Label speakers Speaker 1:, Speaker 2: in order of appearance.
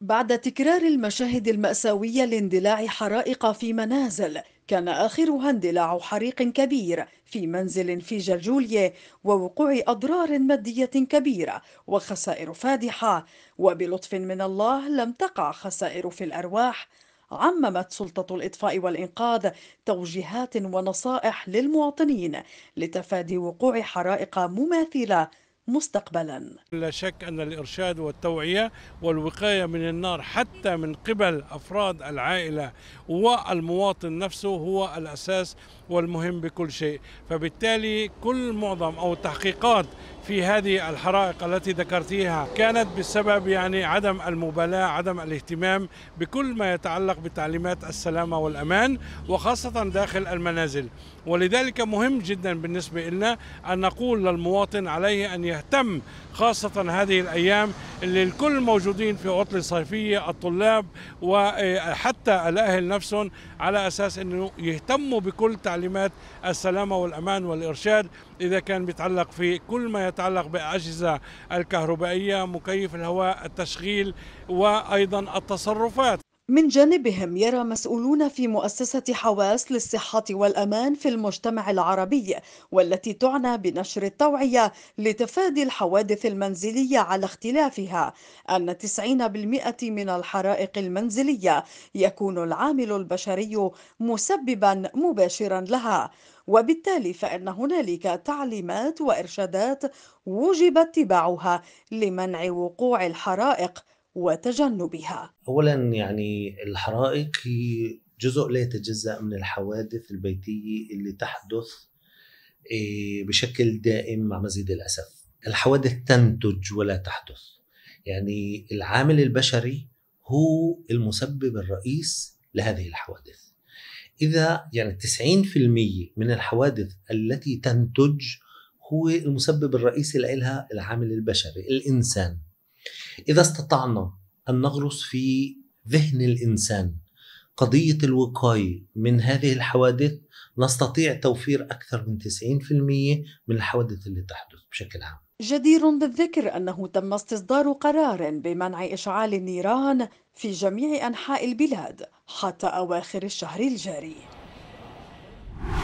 Speaker 1: بعد تكرار المشاهد المأساوية لاندلاع حرائق في منازل كان آخرها اندلاع حريق كبير في منزل في جرجولية ووقوع أضرار مادية كبيرة وخسائر فادحة وبلطف من الله لم تقع خسائر في الأرواح
Speaker 2: عممت
Speaker 1: سلطة الإطفاء والإنقاذ توجيهات ونصائح للمواطنين لتفادي وقوع حرائق مماثلة مستقبلا
Speaker 2: لا شك أن الإرشاد والتوعية والوقاية من النار حتى من قبل أفراد العائلة والمواطن نفسه هو الأساس والمهم بكل شيء فبالتالي كل معظم أو التحقيقات في هذه الحرائق التي ذكرتيها كانت بسبب يعني عدم المبالاة عدم الاهتمام بكل ما يتعلق بتعليمات السلامة والأمان وخاصة داخل المنازل ولذلك مهم جدا بالنسبة لنا أن نقول للمواطن عليه أن يهتم خاصة هذه الأيام اللي الكل موجودين في عطلة صيفية الطلاب وحتى الأهل نفسهم على أساس أنه يهتموا بكل تعليمات السلامة والأمان والإرشاد إذا كان بيتعلق في كل ما يتعلق بأجهزة الكهربائية مكيف الهواء التشغيل وأيضا التصرفات
Speaker 1: من جانبهم يرى مسؤولون في مؤسسة حواس للصحة والأمان في المجتمع العربي والتي تعنى بنشر التوعية لتفادي الحوادث المنزلية على اختلافها أن 90% من الحرائق المنزلية يكون العامل البشري مسببا مباشرا لها وبالتالي فإن هنالك تعليمات وإرشادات وجب اتباعها لمنع وقوع الحرائق وتجنبها
Speaker 3: أولا يعني الحرائق هي جزء لا يتجزأ من الحوادث البيتية اللي تحدث إيه، بشكل دائم مع مزيد الأسف الحوادث تنتج ولا تحدث يعني العامل البشري هو المسبب الرئيس لهذه الحوادث إذا يعني 90% من الحوادث التي تنتج هو المسبب الرئيسي لها العامل البشري الإنسان إذا استطعنا أن نغرس في ذهن الإنسان قضية الوقاية من هذه الحوادث نستطيع توفير أكثر من 90% من الحوادث اللي تحدث بشكل عام
Speaker 1: جدير بالذكر أنه تم استصدار قرار بمنع إشعال النيران في جميع أنحاء البلاد حتى أواخر الشهر الجاري